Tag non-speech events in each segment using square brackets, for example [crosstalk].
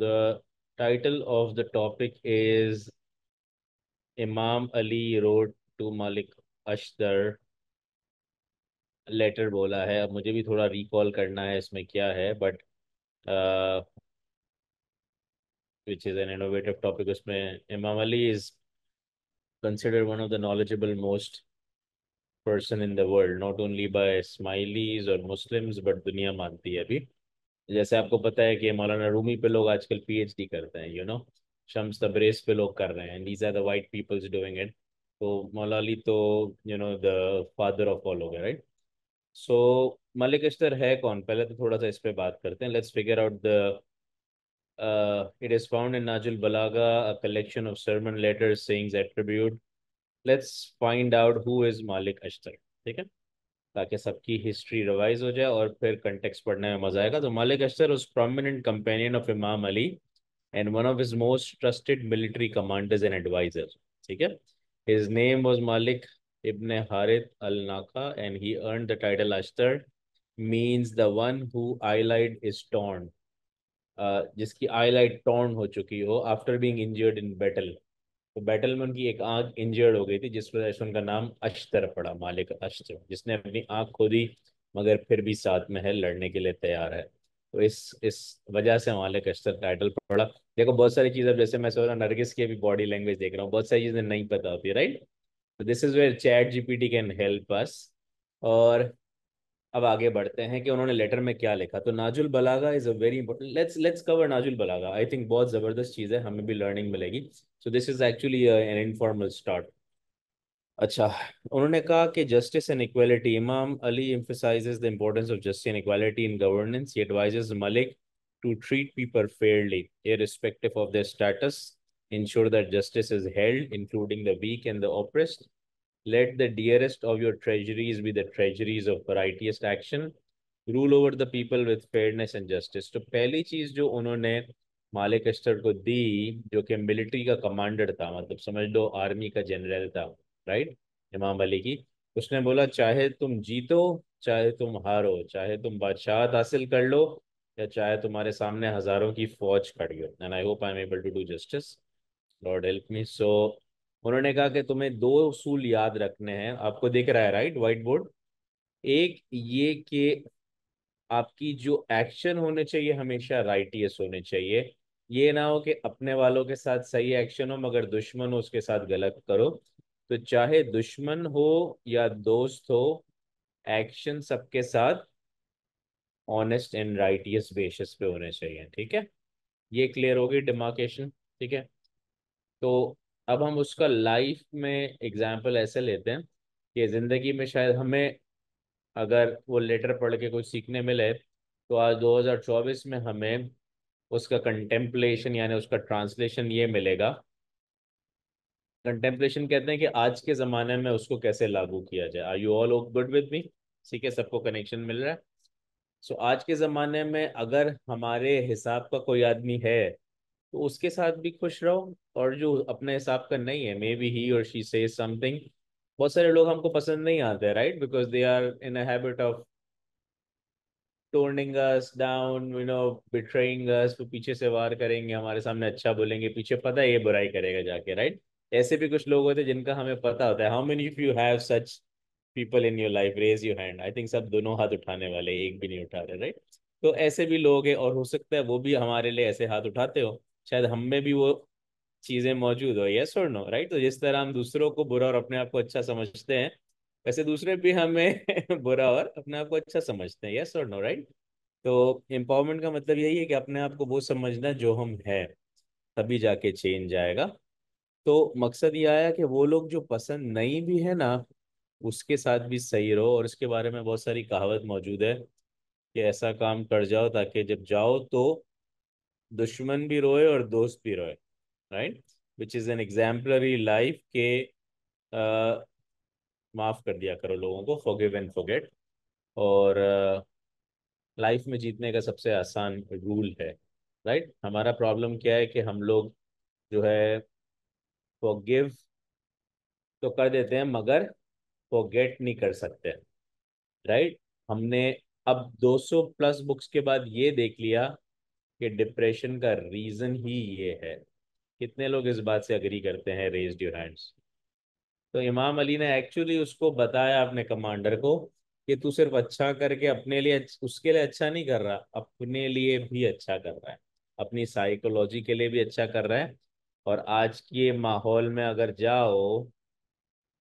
The title of the topic is Imam Ali Road to Malik Ashtar letter बोला है अब मुझे भी थोड़ा रिकॉल करना है इसमें क्या है but which is an innovative topic उसमें Imam Ali is considered one of the knowledgeable most person in the world, not only by Smileys or Muslims, but Dunya Manti Abhi. जैसे आपको पता है कि मौलाना रूमी पे लोग आजकल पीएचडी करते हैं यू नो शम्स तब्रेस पे लोग कर रहे हैं these are the white peoples doing it तो मौलाली तो you know the father of all हो गया राइट सो मलिक अश्तर है कौन पहले तो थोड़ा सा इस पर बात करते हैं let's figure out the it is found in Nahjul Balagha a collection of of letters sayings attribute let's find out who is Malik Ashtar ठीक है ताकि सबकी हिस्ट्री रिवाइज हो जाए और फिर कंटेक्स पढ़ने में मजा आएगा तो मालिक अश्तर उस prominent companion of Imam Ali and one of his most trusted military commanders and adviser ठीक है हिज नेम वाज मालिक इब्ने Harith al Nakha and he earn the title Ashtar means the one who eyelid is torn जिसकी eyelid torn हो चुकी हो after being injured in battle तो battle में उनकी एक आंख इंजर्ड हो गई थी जिस वजह से उनका नाम अश्तर पड़ा मालिक अश्तर जिसने अपनी आंख खो दी मगर फिर भी साथ में है लड़ने के लिए तैयार है तो इस इस वजह से मालिक अश्तर टाइटल पड़ा देखो बहुत सारी अब जैसे मैं सोच रहा हूँ नरगिस की भी बॉडी लैंग्वेज देख रहा हूँ बहुत सारी चीज़ें नहीं पता होती right this is where chat GPT can help us और अब आगे बढ़ते हैं कि उन्होंने लेटर में क्या लिखा तो Nahjul Balagha is a very important let's let's cover Nahjul Balagha I think बहुत ज़बरदस्त चीज़ है हमें भी लर्निंग मिलेगी so this is actually an informal start अच्छा उन्होंने कहा कि justice and equality Imam Ali emphasizes the importance of justice and equality in governance he advises Malik to treat people fairly irrespective of their status ensure that justice is held including the weak and the oppressed, Let the dearest of your treasuries be the treasuries of righteous action. Rule over the people with fairness and justice. तो पहली चीज जो उन्होंने मालिक Ashtar को दी जो कि military का कमांडर था मतलब समझ लो आर्मी का जनरल था राइट इमाम अली की उसने बोला चाहे तुम जीतो चाहे तुम हारो चाहे तुम बादशाहत हासिल कर लो या चाहे तुम्हारे सामने हजारों की फौज खड़ी हो and I hope I am able to do justice Lord help me so उन्होंने कहा कि तुम्हें दो उसूल याद रखने हैं आपको दिख रहा है राइट व्हाइट बोर्ड एक ये कि आपकी जो एक्शन होने चाहिए हमेशा राइटियस होने चाहिए ये ना हो कि अपने वालों के साथ सही एक्शन हो मगर दुश्मन हो उसके साथ गलत करो तो चाहे दुश्मन हो या दोस्त हो एक्शन सबके साथ ऑनेस्ट एंड राइटियस बेसिस पे होने चाहिए ठीक है ये क्लियर होगी डिमार्केशन ठीक है तो अब हम उसका लाइफ में एग्जाम्पल ऐसे लेते हैं कि ज़िंदगी में शायद हमें अगर वो लेटर पढ़ के कुछ सीखने मिले तो आज 2024 में हमें उसका कंटेम्पलेशन यानी उसका ट्रांसलेशन ये मिलेगा कंटेम्पलेशन कहते हैं कि आज के ज़माने में उसको कैसे लागू किया जाए are you all okay good with me ठीक है सबको कनेक्शन मिल रहा है सो so, आज के ज़माने में अगर हमारे हिसाब का कोई आदमी है तो उसके साथ भी खुश रहो और जो अपने हिसाब का नहीं है मे बी ही और शी से समथिंग बहुत सारे लोग हमको पसंद नहीं आते right because they are in a habit of turning us down you know betraying us वो पीछे से वार करेंगे हमारे सामने अच्छा बोलेंगे पीछे पता है ये बुराई करेगा जाके राइट ऐसे भी कुछ लोग होते हैं जिनका हमें पता होता है how many if you have such people in your life raise your hand I think सब दोनों हाथ उठाने वाले एक भी नहीं उठा रहे राइट तो ऐसे भी लोग हैं और हो सकता है वो भी हमारे लिए ऐसे हाथ उठाते हो शायद हम में भी वो चीजें मौजूद हो यस और नो राइट तो जिस तरह हम दूसरों को बुरा और अपने आप को अच्छा समझते हैं वैसे दूसरे भी हमें [laughs] बुरा और अपने आप को अच्छा समझते हैं यस और नो राइट तो एम्पावरमेंट का मतलब यही है कि अपने आप को वो समझना जो हम हैं तभी जाके चेंज आएगा तो मकसद ये आया कि वो लोग जो पसंद नहीं भी है ना उसके साथ भी सही रहो और इसके बारे में बहुत सारी कहावत मौजूद है कि ऐसा काम कर जाओ ताकि जब जाओ तो दुश्मन भी रोए और दोस्त भी रोए right which is an exemplary life के आ, माफ कर दिया करो लोगों को फॉरगिव एंड फॉरगेट और लाइफ में जीतने का सबसे आसान रूल है राइट हमारा प्रॉब्लम क्या है कि हम लोग जो है फॉरगिव तो कर देते हैं मगर फॉरगेट नहीं कर सकते राइट हमने अब 200 प्लस बुक्स के बाद ये देख लिया कि डिप्रेशन का रीजन ही ये है कितने लोग इस बात से अग्री करते हैं रेज योर हैंड्स तो इमाम अली ने एक्चुअली उसको बताया अपने कमांडर को कि तू सिर्फ अच्छा करके अपने लिए उसके लिए अच्छा नहीं कर रहा अपने लिए भी अच्छा कर रहा है अपनी साइकोलॉजी के लिए भी अच्छा कर रहा है और आज के माहौल में अगर जाओ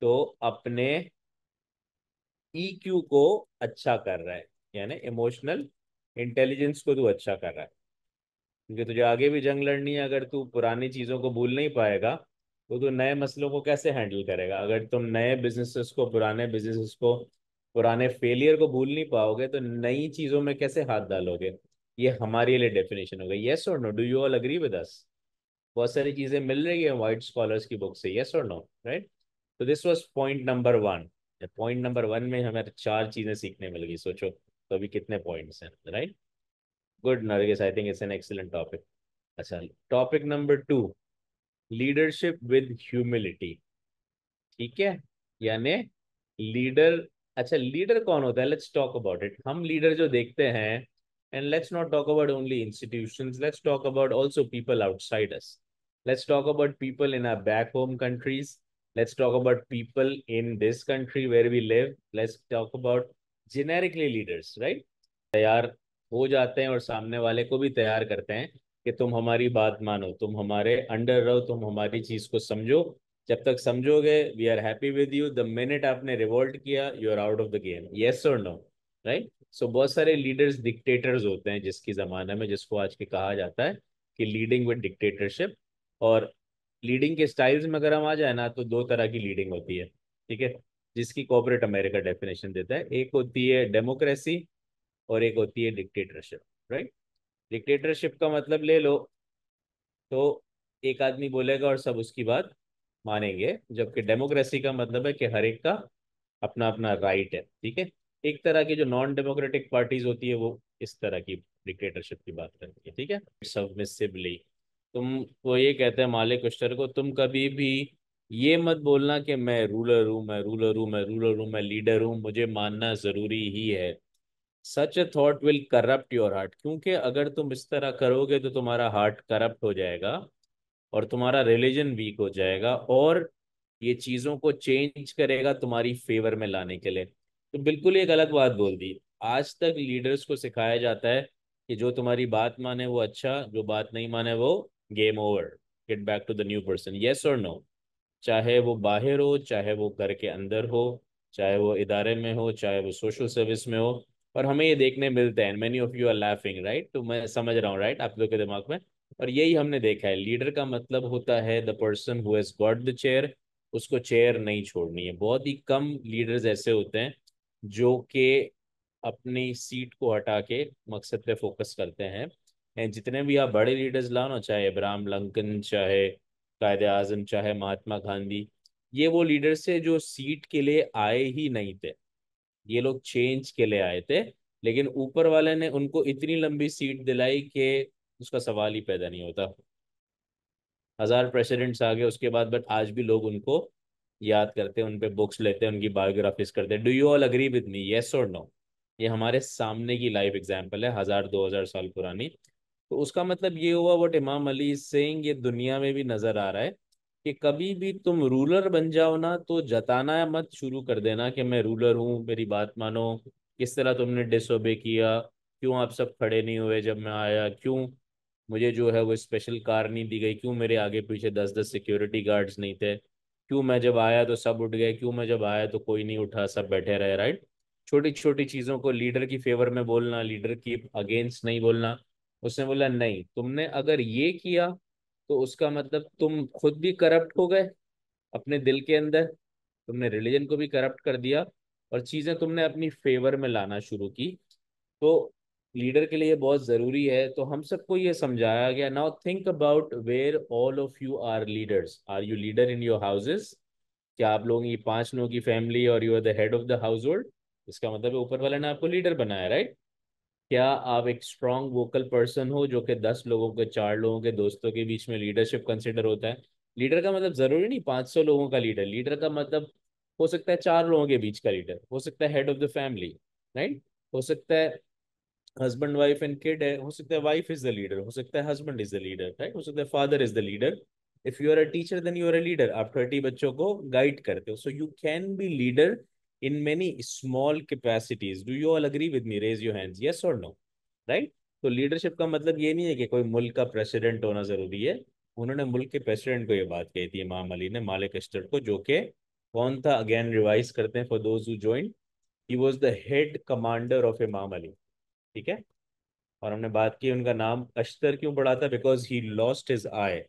तो अपने ईक्यू e को अच्छा कर रहा है यानी इमोशनल इंटेलिजेंस को तू अच्छा कर रहा है क्योंकि तुझे आगे भी जंग लड़नी है अगर तू पुरानी चीज़ों को भूल नहीं पाएगा तो तू नए मसलों को कैसे हैंडल करेगा अगर तुम नए बिजनेसेस को पुराने बिजनेसेस को पुराने फेलियर को भूल नहीं पाओगे तो नई चीज़ों में कैसे हाथ डालोगे ये हमारे लिए डेफिनेशन हो गई येस और no do you all agree with us बहुत सारी चीज़ें मिल रही है वाइट स्कॉलर्स की बुक से येस और नो राइट तो this was point number one point number one में हमें चार चीज़ें सीखने मिल गई सोचो तो अभी कितने पॉइंट्स हैं right Good, Nargis. I think it's an excellent topic. Achha. Topic number two, leadership with humility. ठीक है यानी लीडर अच्छा लीडर कौन होता है लेट्स टॉक अबाउट इट हम लीडर जो देखते हैं let's not talk about only institutions. Let's talk about also people outside us. let's talk about people in our back home countries let's talk about people in this country where we live let's talk about generically leaders right they are हो जाते हैं और सामने वाले को भी तैयार करते हैं कि तुम हमारी बात मानो तुम हमारे अंडर रहो तुम हमारी चीज को समझो जब तक समझोगे we are happy with you the minute आपने रिवोल्ट किया you are out of the game yes और नो राइट सो बहुत सारे लीडर्स डिक्टेटर्स होते हैं जिसकी जमाने में जिसको आज के कहा जाता है कि लीडिंग विद डिक्टेटरशिप और लीडिंग के स्टाइल्स में अगर हम आ जाए ना तो दो तरह की लीडिंग होती है ठीक है जिसकी कॉपरेट अमेरिका डेफिनेशन देता है एक होती है डेमोक्रेसी और एक होती है डिक्टेटरशिप राइट डिक्टेटरशिप का मतलब ले लो तो एक आदमी बोलेगा और सब उसकी बात मानेंगे जबकि डेमोक्रेसी का मतलब है कि हर एक का अपना अपना राइट है ठीक है एक तरह की जो नॉन डेमोक्रेटिक पार्टीज होती है वो इस तरह की डिक्टेटरशिप की बात करती है ठीक है सबमिसिबली तुम को ये कहते हैं मालिक उश्तर को तुम कभी भी ये मत बोलना कि मैं रूलर हूँ मैं रूलर हूँ मैं रूलर हूँ मैं लीडर हूँ मुझे मानना ज़रूरी ही है such a thought will corrupt your heart क्योंकि अगर तुम इस तरह करोगे तो तुम्हारा हार्ट करप्ट हो जाएगा और तुम्हारा रिलीजन वीक हो जाएगा और ये चीज़ों को चेंज करेगा तुम्हारी फेवर में लाने के लिए तो बिल्कुल ये गलत बात बोल दी आज तक लीडर्स को सिखाया जाता है कि जो तुम्हारी बात माने वो अच्छा जो बात नहीं माने वो game over get back to the new person yes और नो चाहे वो बाहर हो चाहे वो घर के अंदर हो चाहे वो इदारे में हो चाहे वो सोशल सर्विस में हो और हमें ये देखने मिलते हैं many of you are laughing right तो मैं समझ रहा हूँ राइट आप लोग के दिमाग में और यही हमने देखा है लीडर का मतलब होता है the person who has got the chair उसको चेयर नहीं छोड़नी है बहुत ही कम लीडर्स ऐसे होते हैं जो कि अपनी सीट को हटा के मकसद पे फोकस करते हैं एंड जितने भी आप बड़े लीडर्स लाओ ना चाहे इब्राहम लंकन चाहे कायद आजम चाहे महात्मा गांधी ये वो लीडर्स थे जो सीट के लिए आए ही नहीं थे ये लोग चेंज के लिए आए थे लेकिन ऊपर वाले ने उनको इतनी लंबी सीट दिलाई कि उसका सवाल ही पैदा नहीं होता हजार प्रेसिडेंट्स आ गए उसके बाद बट आज भी लोग उनको याद करते हैं उन पर बुक्स लेते हैं उनकी बायोग्राफीज करते हैं do you all agree with me yes और नो ये हमारे सामने की लाइव एग्जाम्पल है हजार दो हजार साल पुरानी तो उसका मतलब ये हुआ वट इमाम अली सिंह ये दुनिया में भी नजर आ रहा है कि कभी भी तुम रूलर बन जाओ ना तो जताना या मत शुरू कर देना कि मैं रूलर हूँ मेरी बात मानो किस तरह तुमने डिसोबे किया क्यों आप सब खड़े नहीं हुए जब मैं आया क्यों मुझे जो है वो स्पेशल कार नहीं दी गई क्यों मेरे आगे पीछे दस दस सिक्योरिटी गार्ड्स नहीं थे क्यों मैं जब आया तो सब उठ गए क्यों मैं जब आया तो कोई नहीं उठा सब बैठे रहे राइट छोटी छोटी चीज़ों को लीडर की फेवर में बोलना लीडर की अगेंस्ट नहीं बोलना उसने बोला नहीं तुमने अगर ये किया तो उसका मतलब तुम खुद भी करप्ट हो गए अपने दिल के अंदर तुमने रिलीजन को भी करप्ट कर दिया और चीज़ें तुमने अपनी फेवर में लाना शुरू की तो लीडर के लिए बहुत ज़रूरी है तो हम सबको ये समझाया गया now think about where all of you are leaders are you leader in your houses क्या आप लोग ये पांच लोगों की फैमिली और you are the head of the household इसका मतलब ऊपर वाले ने आपको लीडर बनाया राइट क्या आप एक स्ट्रॉन्ग वोकल पर्सन हो जो कि दस लोगों के चार लोगों के दोस्तों के बीच में लीडरशिप कंसिडर होता है लीडर का मतलब जरूरी नहीं पाँच सौ लोगों का लीडर लीडर का मतलब हो सकता है चार लोगों के बीच का लीडर हो सकता है head of the family right हो सकता है हस्बैंड वाइफ एंड किड है हो सकता है वाइफ इज द लीडर हो सकता है husband is the leader right हो सकता है father is the leader if you are a teacher then you are a leader आप थर्टी बच्चों को गाइड करते हो so you can be leader in many small capacities. Do you all agree with me? Raise your hands. Yes or no? Right? तो leadership का मतलब ये नहीं है कि कोई मुल्क का प्रेसिडेंट होना जरूरी है उन्होंने मुल्क के प्रेसिडेंट को ये बात कही थी इमाम अली ने मालिक अस्टर को जो कि कौन था अगेन रिवाइज करते हैं for those join he was the head commander of Imam Ali ठीक है और हमने बात की उनका नाम अश्तर क्यों पड़ा था because he lost his eye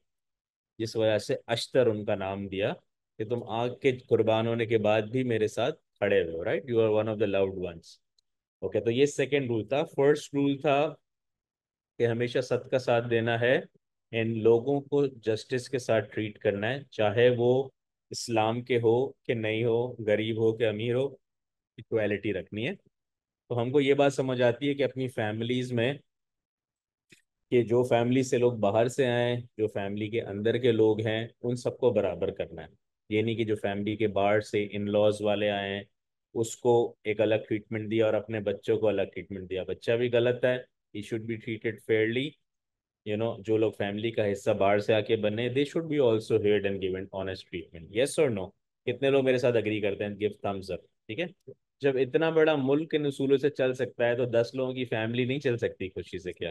जिस वजह से अश्तर उनका नाम दिया कि तुम आग के कुर्बान होने के बाद भी मेरे साथ खड़े हुए हो right you are one of the loved ones okay तो ये सेकेंड रूल था फर्स्ट रूल था कि हमेशा सत का साथ देना है इन लोगों को जस्टिस के साथ ट्रीट करना है चाहे वो इस्लाम के हो कि नहीं हो गरीब हो कि अमीर हो इक्वालिटी रखनी है तो हमको ये बात समझ आती है कि अपनी फैमिलीज़ में कि जो फैमिली से लोग बाहर से आए जो फैमिली के अंदर के लोग हैं उन सबको बराबर करना है ये नहीं कि जो फैमिली के बाहर से इन लॉज वाले आए हैं उसको एक अलग ट्रीटमेंट दिया और अपने बच्चों को अलग ट्रीटमेंट दिया बच्चा भी गलत है he should be treated fairly you know जो लोग फैमिली का हिस्सा बाहर से आके बने they should be also heard and given honest treatment yes और नो कितने लोग मेरे साथ अग्री करते हैं गिव थम्स अप ठीक है जब इतना बड़ा मुल्क इन उसूलों से चल सकता है तो दस लोगों की फैमिली नहीं चल सकती खुशी से क्या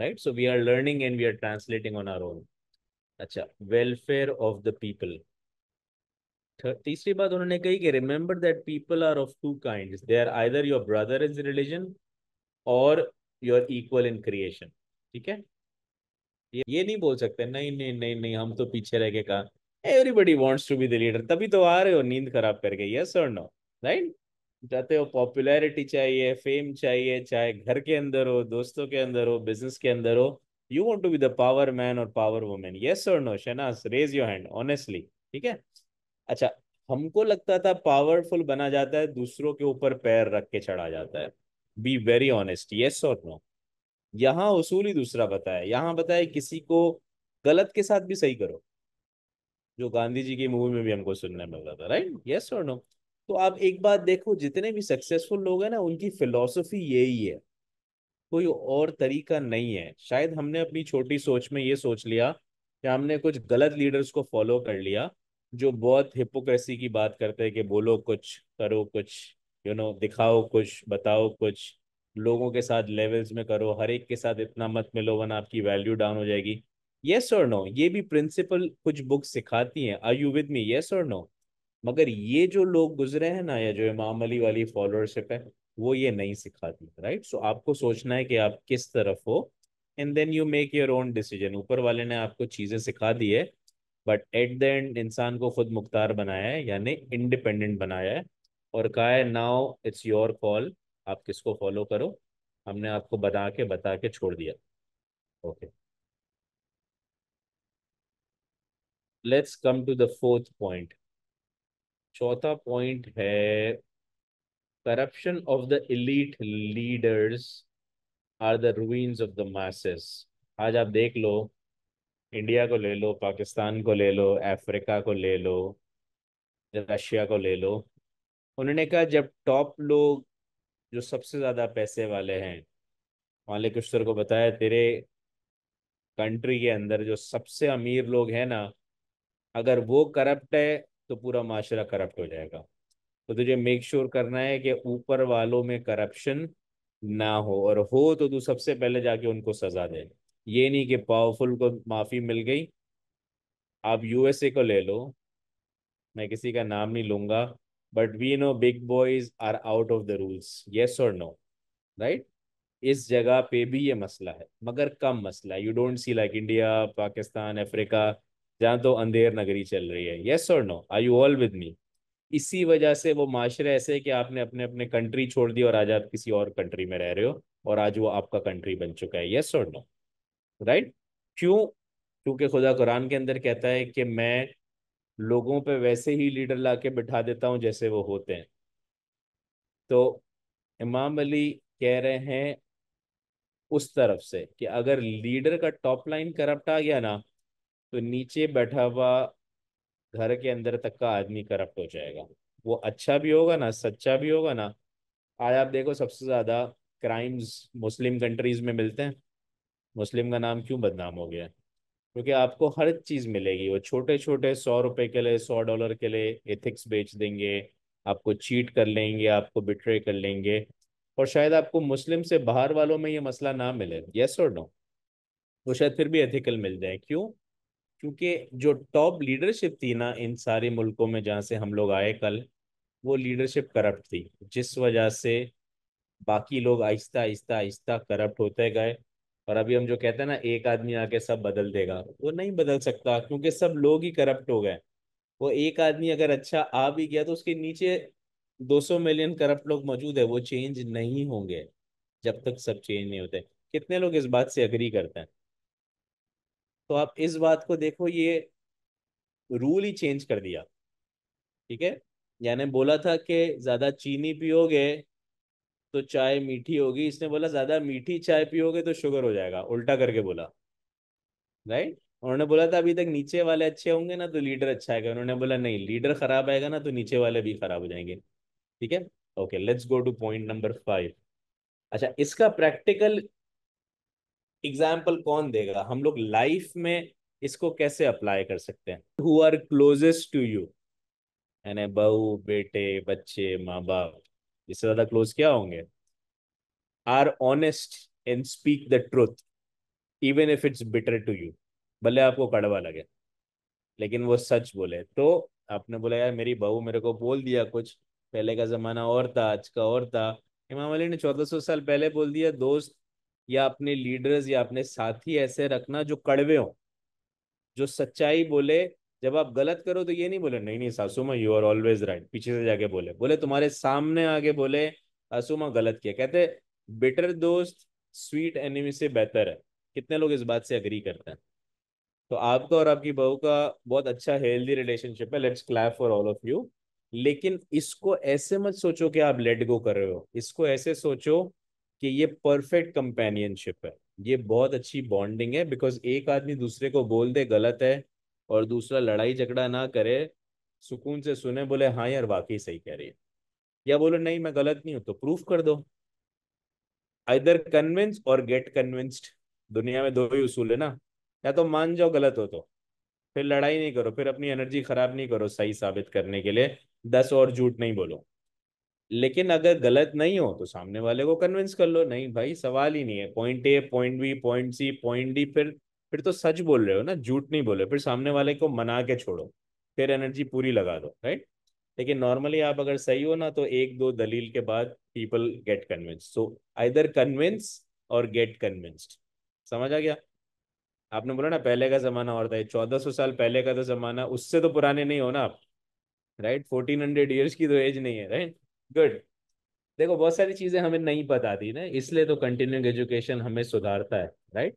right so we are learning and we are translating on our own अच्छा वेलफेयर ऑफ द पीपल तीसरी बात उन्होंने कही कि remember that people are of two kind they are either your brother in religion और योर इक्वल इन क्रिएशन ठीक है ये ये नहीं बोल सकते नहीं नहीं नहीं नहीं हम तो पीछे रह के कहा everybody wants to be the leader तभी तो आ रहे हो नींद खराब करके यस और नो राइट जाते हो पॉपुलैरिटी चाहिए फेम चाहिए चाहे घर के अंदर हो दोस्तों के अंदर हो बिजनेस के अंदर हो you want to be the power man और पावर वुमेन यस और नो शनास रेज योर हैंड ऑनेस्टली ठीक है अच्छा हमको लगता था पावरफुल बना जाता है दूसरों के ऊपर पैर रख के चढ़ा जाता है बी वेरी ऑनेस्ट यस और नो यहाँ उसूल ही दूसरा बताया यहाँ बताया किसी को गलत के साथ भी सही करो जो गांधी जी की मूवी में भी हमको सुनने मिल रहा था राइट यस और नो तो आप एक बात देखो जितने भी सक्सेसफुल लोग हैं ना उनकी फिलॉसफी यही है कोई और तरीका नहीं है शायद हमने अपनी छोटी सोच में ये सोच लिया कि हमने कुछ गलत लीडर्स को फॉलो कर लिया जो बहुत हिपोक्रेसी की बात करते हैं कि बोलो कुछ करो कुछ यू you नो know, दिखाओ कुछ बताओ कुछ लोगों के साथ लेवल्स में करो हर एक के साथ इतना मत मिलो वन आपकी वैल्यू डाउन हो जाएगी येस और नो ये भी प्रिंसिपल कुछ बुक्स सिखाती हैं are you with me yes और नो मगर ये जो लोग गुजरे हैं ना या जो इमाम अली वाली फॉलोअरशिप है वो ये नहीं सिखाती राइट सो so, आपको सोचना है कि आप किस तरफ हो and then you make your own decision ऊपर वाले ने आपको चीज़ें सिखा दी है बट एट द एंड इंसान को खुद मुख्तार बनाया है यानी इंडिपेंडेंट बनाया है और कहा है नाउ इट्स योर कॉल आप किसको फॉलो करो हमने आपको बना के बता के छोड़ दिया okay let's come to the fourth point चौथा पॉइंट है corruption of the elite leaders are the ruins of the masses आज आप देख लो इंडिया को ले लो पाकिस्तान को ले लो अफ्रीका को ले लो रशिया को ले लो उन्होंने कहा जब टॉप लोग जो सबसे ज़्यादा पैसे वाले हैं मालिक सर को बताया तेरे कंट्री के अंदर जो सबसे अमीर लोग हैं ना अगर वो करप्ट है तो पूरा माशरा करप्ट हो जाएगा तो तुझे मेक श्योर sure करना है कि ऊपर वालों में करप्शन ना हो और हो तो तू सबसे पहले जाके उनको सजा दे ये नहीं कि पावरफुल को माफ़ी मिल गई आप यूएसए को ले लो मैं किसी का नाम नहीं लूंगा but we know big boys are out of the rules yes और नो राइट इस जगह पे भी ये मसला है मगर कम मसला है you don't see like India Pakistan Africa जहाँ तो अंधेर नगरी चल रही है येस और no I you all with me इसी वजह से वो माशरे ऐसे कि आपने अपने अपने कंट्री छोड़ दी और आज आप किसी और कंट्री में रह रहे हो और आज वो आपका कंट्री बन चुका है येस और नो राइट क्यों क्योंकि खुदा कुरान के अंदर कहता है कि मैं लोगों पे वैसे ही लीडर ला के बिठा देता हूँ जैसे वो होते हैं तो इमाम अली कह रहे हैं उस तरफ से कि अगर लीडर का टॉप लाइन करप्ट आ गया ना तो नीचे बैठा हुआ घर के अंदर तक का आदमी करप्ट हो जाएगा वो अच्छा भी होगा ना सच्चा भी होगा ना आज आप देखो सबसे ज़्यादा क्राइम्स मुस्लिम कंट्रीज़ में मिलते हैं मुस्लिम का नाम क्यों बदनाम हो गया क्योंकि आपको हर चीज़ मिलेगी वो छोटे छोटे सौ रुपए के लिए सौ डॉलर के लिए एथिक्स बेच देंगे आपको चीट कर लेंगे आपको बिट्रे कर लेंगे और शायद आपको मुस्लिम से बाहर वालों में ये मसला ना मिले येस और नो वो शायद फिर भी एथिकल मिल जाए क्यों क्योंकि जो टॉप लीडरशिप थी ना इन सारे मुल्कों में जहाँ से हम लोग आए कल वो लीडरशिप करप्ट थी जिस वजह से बाकी लोग आहिस्ता आहिस्ता आहिस्ता करप्ट होते गए और अभी हम जो कहते हैं ना एक आदमी आके सब बदल देगा वो नहीं बदल सकता क्योंकि सब लोग ही करप्ट हो गए वो एक आदमी अगर अच्छा आ भी गया तो उसके नीचे 200 मिलियन करप्ट लोग मौजूद है वो चेंज नहीं होंगे जब तक सब चेंज नहीं होते कितने लोग इस बात से अग्री करते हैं तो आप इस बात को देखो ये रूल ही चेंज कर दिया ठीक है यानी बोला था कि ज़्यादा चीनी पियोगे तो चाय मीठी होगी इसने बोला ज्यादा मीठी चाय पियोगे तो शुगर हो जाएगा उल्टा करके बोला राइट उन्होंने बोला था तो अभी तक नीचे वाले अच्छे होंगे ना तो लीडर अच्छा आएगा उन्होंने बोला नहीं लीडर खराब आएगा ना तो नीचे वाले भी खराब हो जाएंगे ठीक है okay let's go to point number five अच्छा इसका प्रैक्टिकल एग्जाम्पल कौन देगा हम लोग लाइफ में इसको कैसे अप्लाई कर सकते हैं who are closest to you यानी बहू बेटे बच्चे माँ बाप इससे ज्यादा क्लोज क्या होंगे are honest and speak the truth even if it's better to you भले आपको कड़वा लगे लेकिन वो सच बोले तो आपने बोला यार मेरी बहू मेरे को बोल दिया कुछ पहले का जमाना और था आज का और था इमाम अली ने चौदह सौ साल पहले बोल दिया दोस्त या अपने लीडर्स या अपने साथी ऐसे रखना जो कड़वे हों जो सच्चाई बोले जब आप गलत करो तो ये नहीं बोले नहीं नहीं सासुमा यू आर ऑलवेज राइट पीछे से जाके बोले बोले तुम्हारे सामने आगे बोले सासू गलत किया कहते बेटर दोस्त स्वीट एनिमी से बेहतर है कितने लोग इस बात से अग्री करते हैं तो आपका और आपकी बहू का बहुत अच्छा हेल्दी रिलेशनशिप है let's clap for all of you लेकिन इसको ऐसे मत सोचो कि आप लेट गो कर रहे हो इसको ऐसे सोचो कि ये परफेक्ट कंपेनियनशिप है ये बहुत अच्छी बॉन्डिंग है बिकॉज एक आदमी दूसरे को बोल दे गलत है और दूसरा लड़ाई झगड़ा ना करे सुकून से सुने बोले हाँ यार वाकई सही कह रही है या बोले नहीं मैं गलत नहीं हूं तो प्रूफ कर दो इधर कन्विंस और गेट कन्विंस्ड दुनिया में दो ही उसूल है ना या तो मान जाओ गलत हो तो फिर लड़ाई नहीं करो फिर अपनी एनर्जी खराब नहीं करो सही साबित करने के लिए दस और झूठ नहीं बोलो लेकिन अगर गलत नहीं हो तो सामने वाले को कन्विंस कर लो नहीं भाई सवाल ही नहीं है point A point B point C point D फिर फिर तो सच बोल रहे हो ना झूठ नहीं बोले फिर सामने वाले को मना के छोड़ो फिर एनर्जी पूरी लगा दो राइट लेकिन नॉर्मली आप अगर सही हो ना तो एक दो दलील के बाद people get convince so either convince or get convinced समझ आ गया आपने बोला ना पहले का जमाना और था चौदह सौ साल पहले का तो जमाना उससे तो पुराने नहीं हो ना आप राइट फोर्टीन हंड्रेड ईयर्स की तो एज नहीं है राइट गुड देखो बहुत सारी चीजें हमें नहीं पता थी ना इसलिए तो कंटिन्यूंग एजुकेशन हमें सुधारता है राइट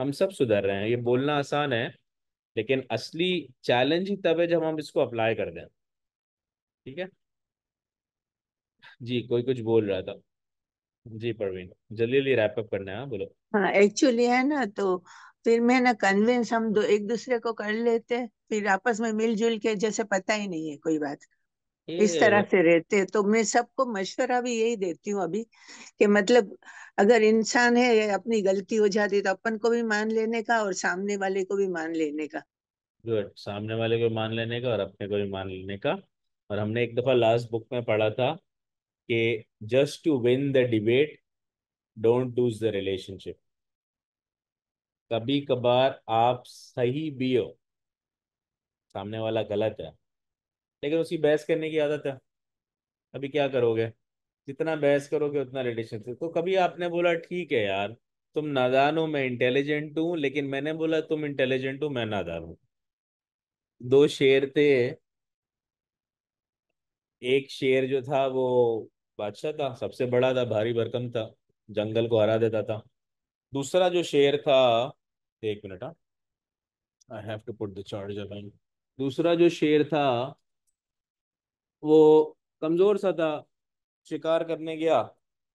हम सब सुधर रहे हैं ये बोलना आसान है लेकिन असली चैलेंज ही तब है जब हम इसको अप्लाई कर दें ठीक है जी कोई कुछ बोल रहा था जी परवीन जल्दी रैप अप करना है हाँ, बोलो हाँ एक्चुअली है ना तो फिर मैं ना कन्विंस हम दो एक दूसरे को कर लेते फिर आपस में मिलजुल के जैसे पता ही नहीं है कोई बात इस तरह से रहते हैं तो मैं सबको मशवरा भी यही देती हूँ अभी कि मतलब अगर इंसान है अपनी गलती हो जाती तो अपन को भी मान लेने का और सामने वाले को भी मान लेने का गुड सामने वाले को मान लेने का और अपने को भी मान लेने का और हमने एक दफा लास्ट बुक में पढ़ा था कि just to win the debate don't lose the relationship कभी कभार आप सही भी हो सामने वाला गलत है लेकिन उसकी बहस करने की आदत है अभी क्या करोगे जितना बहस करोगे उतना रिलेशन से तो कभी आपने बोला ठीक है यार तुम नादान हो मैं इंटेलिजेंट हूँ लेकिन मैंने बोला तुम इंटेलिजेंट हो मैं नादान हूँ दो शेर थे एक शेर जो था वो बादशाह था सबसे बड़ा था भारी भरकम था जंगल को हरा देता था दूसरा जो शेर था एक minute I have to put the charger दूसरा जो शेर था वो कमज़ोर सा था शिकार करने गया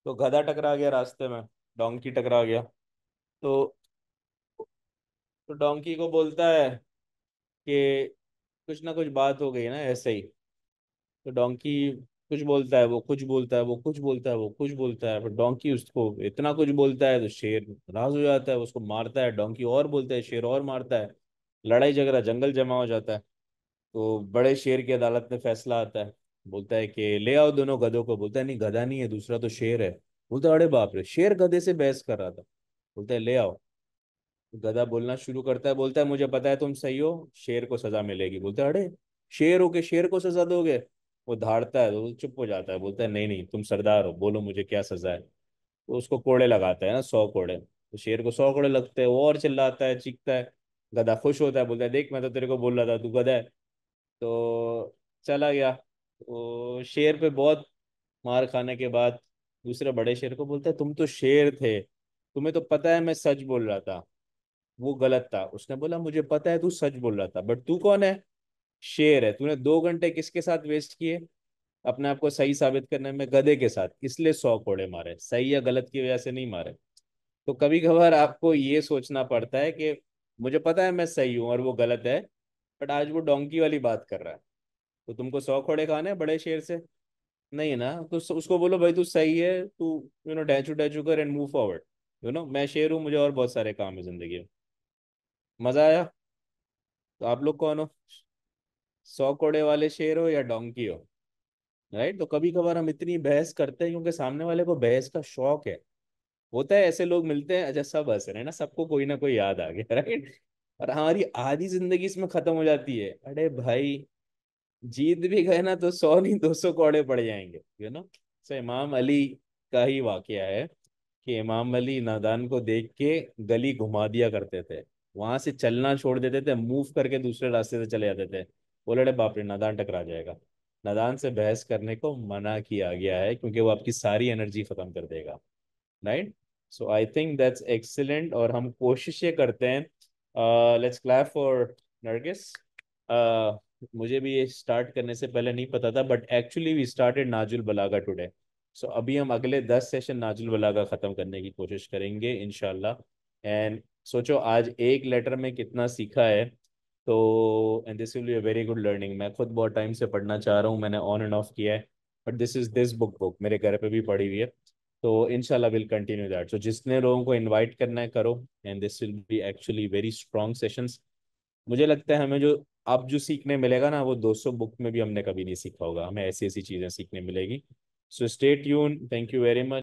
तो गधा टकरा गया रास्ते में डोंकी टकरा गया तो तो डोंकी को बोलता है कि कुछ ना कुछ बात हो गई ना ऐसे ही तो डोंकी कुछ बोलता है वो कुछ बोलता है वो कुछ बोलता है वो कुछ बोलता है फिर डोंकी उसको इतना कुछ बोलता है तो शेर नाराज हो जाता है उसको मारता है डोंकी और बोलता है शेर और मारता है लड़ाई झगड़ा जंगल जमा हो जाता है तो बड़े शेर की अदालत में फैसला आता है बोलता है कि ले आओ दोनों गधों को बोलता है नहीं गधा नहीं है दूसरा तो शेर है बोलता है अरे बाप रे शेर गधे से बहस कर रहा था बोलता है ले आओ गधा बोलना शुरू करता है बोलता है मुझे पता है तुम सही हो शेर को सजा मिलेगी बोलता है अरे शेर हो के शेर को सजा दोगे वो धाड़ता है तो चुप हो जाता है बोलता है नहीं नहीं तुम सरदार हो बोलो मुझे क्या सजा है तो उसको कोड़े लगाता है ना सौ कोड़े तो शेर को सौ कोड़े लगते हैं वो और चिल्लाता है चीखता है गधा खुश होता है बोलता है देख मैं तो तेरे को बोल रहा था तू गधा है तो चला गया तो शेर पे बहुत मार खाने के बाद दूसरे बड़े शेर को बोलता है तुम तो शेर थे तुम्हें तो पता है मैं सच बोल रहा था वो गलत था उसने बोला मुझे पता है तू सच बोल रहा था बट तू कौन है शेर है तूने दो घंटे किसके साथ वेस्ट किए अपने आप को सही साबित करने में गधे के साथ इसलिए सौ कोड़े मारे सही या गलत की वजह से नहीं मारे तो कभी कभार आपको ये सोचना पड़ता है कि मुझे पता है मैं सही हूँ और वो गलत है बट आज वो डोंकी वाली बात कर रहा है तो तुमको सौ खोड़े खाने हैं बड़े शेर से नहीं ना तो उसको बोलो भाई तू सही है तू यू नो डैचू डैचू कर and move forward you know मैं शेर हूँ मुझे और बहुत सारे काम है जिंदगी में मजा आया तो आप लोग कौन हो सौ कोड़े वाले शेर हो या डोंकी हो राइट तो कभी कभार हम इतनी बहस करते हैं क्योंकि सामने वाले को बहस का शौक है होता है ऐसे लोग मिलते हैं अच्छा सब हंस रहे हैं ना सबको कोई ना कोई याद आ गया राइट [laughs] और हमारी आधी जिंदगी इसमें खत्म हो जाती है अरे भाई जीत भी गए ना तो सौ नहीं दो सौ कौड़े पड़ जाएंगे यू नो सो इमाम अली का ही वाक्य है कि इमाम अली नादान को देख के गली घुमा दिया करते थे वहां से चलना छोड़ देते थे मूव करके दूसरे रास्ते से चले जाते थे बोले बाप रे नादान टकरा जाएगा नादान से बहस करने को मना किया गया है क्योंकि वो आपकी सारी एनर्जी खत्म कर देगा right so I think that's excellent और हम कोशिश ये करते हैं लेट्स क्लैप फॉर नरगिस मुझे भी ये स्टार्ट करने से पहले नहीं पता था बट एक्चुअली वी स्टार्टेड नाजुल बलागा टुडे सो अभी हम अगले दस सेशन नाजुल बलागा ख़त्म करने की कोशिश करेंगे इनशाला एंड सोचो आज एक लेटर में कितना सीखा है तो and this will be a very good learning मैं खुद बहुत टाइम से पढ़ना चाह रहा हूँ मैंने ऑन एंड ऑफ किया है but this is this book book मेरे घर पे भी पढ़ी हुई है तो इनशाला विल कंटिन्यू दैट सो जिसने लोगों को इनवाइट करना है करो and this will be actually very strong sessions. मुझे लगता है हमें जो अब जो सीखने मिलेगा ना वो 200 बुक में भी हमने कभी नहीं सीखा होगा हमें ऐसी ऐसी चीज़ें सीखने मिलेगी सो स्टेट यून थैंक यू वेरी मच